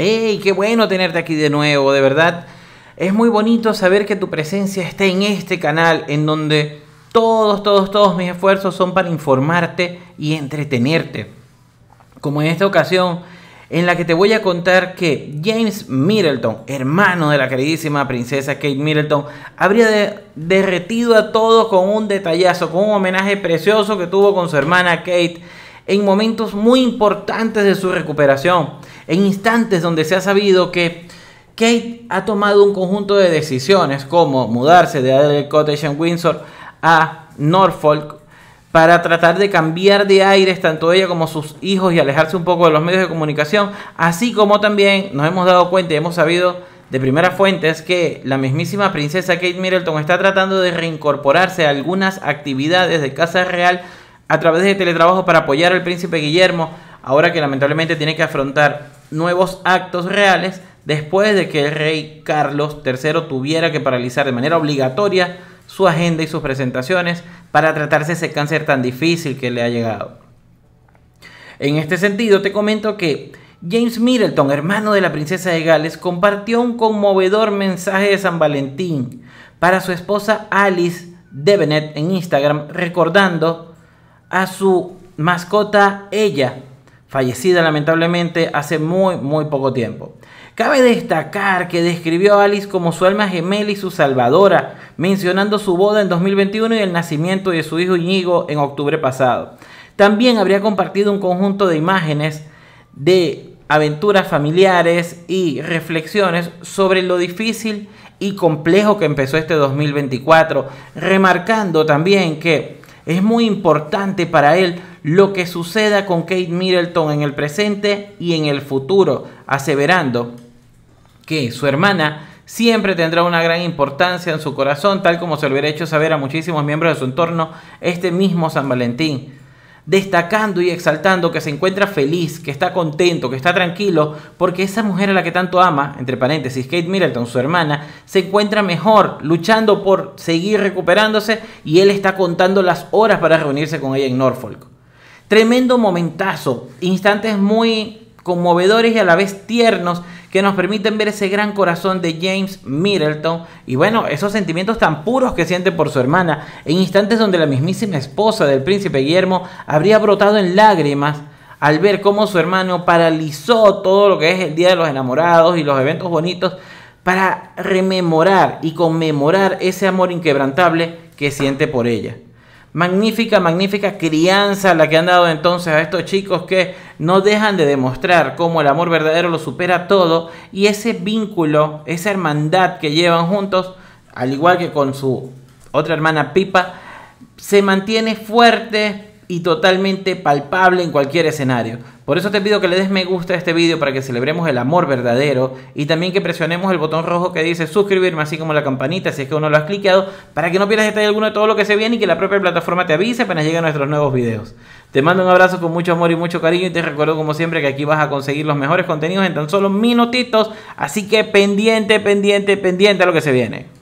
¡Hey, qué bueno tenerte aquí de nuevo! De verdad, es muy bonito saber que tu presencia está en este canal en donde todos, todos, todos mis esfuerzos son para informarte y entretenerte. Como en esta ocasión en la que te voy a contar que James Middleton, hermano de la queridísima princesa Kate Middleton, habría derretido a todos con un detallazo, con un homenaje precioso que tuvo con su hermana Kate en momentos muy importantes de su recuperación en instantes donde se ha sabido que Kate ha tomado un conjunto de decisiones como mudarse de Adelaide Cottage en Windsor a Norfolk para tratar de cambiar de aires tanto ella como sus hijos y alejarse un poco de los medios de comunicación, así como también nos hemos dado cuenta y hemos sabido de primeras fuentes que la mismísima princesa Kate Middleton está tratando de reincorporarse a algunas actividades de Casa Real a través de teletrabajo para apoyar al príncipe Guillermo, ahora que lamentablemente tiene que afrontar nuevos actos reales después de que el rey Carlos III tuviera que paralizar de manera obligatoria su agenda y sus presentaciones para tratarse ese cáncer tan difícil que le ha llegado. En este sentido, te comento que James Middleton, hermano de la princesa de Gales, compartió un conmovedor mensaje de San Valentín para su esposa Alice Devenet en Instagram, recordando a su mascota ella fallecida lamentablemente hace muy muy poco tiempo. Cabe destacar que describió a Alice como su alma gemela y su salvadora, mencionando su boda en 2021 y el nacimiento de su hijo Íñigo en octubre pasado. También habría compartido un conjunto de imágenes de aventuras familiares y reflexiones sobre lo difícil y complejo que empezó este 2024, remarcando también que es muy importante para él lo que suceda con Kate Middleton en el presente y en el futuro, aseverando que su hermana siempre tendrá una gran importancia en su corazón, tal como se lo hubiera hecho saber a muchísimos miembros de su entorno este mismo San Valentín destacando y exaltando que se encuentra feliz, que está contento, que está tranquilo, porque esa mujer a la que tanto ama, entre paréntesis, Kate Middleton, su hermana, se encuentra mejor, luchando por seguir recuperándose y él está contando las horas para reunirse con ella en Norfolk. Tremendo momentazo, instantes muy conmovedores y a la vez tiernos que nos permiten ver ese gran corazón de James Middleton y bueno, esos sentimientos tan puros que siente por su hermana, en instantes donde la mismísima esposa del príncipe Guillermo habría brotado en lágrimas al ver cómo su hermano paralizó todo lo que es el Día de los Enamorados y los eventos bonitos para rememorar y conmemorar ese amor inquebrantable que siente por ella. Magnífica, magnífica crianza la que han dado entonces a estos chicos que no dejan de demostrar cómo el amor verdadero lo supera todo y ese vínculo, esa hermandad que llevan juntos, al igual que con su otra hermana Pipa, se mantiene fuerte, y totalmente palpable en cualquier escenario. Por eso te pido que le des me gusta a este video para que celebremos el amor verdadero y también que presionemos el botón rojo que dice suscribirme así como la campanita si es que uno lo has cliqueado para que no pierdas detalle alguno de todo lo que se viene y que la propia plataforma te avise apenas lleguen nuestros nuevos videos. Te mando un abrazo con mucho amor y mucho cariño y te recuerdo como siempre que aquí vas a conseguir los mejores contenidos en tan solo minutitos, así que pendiente, pendiente, pendiente a lo que se viene.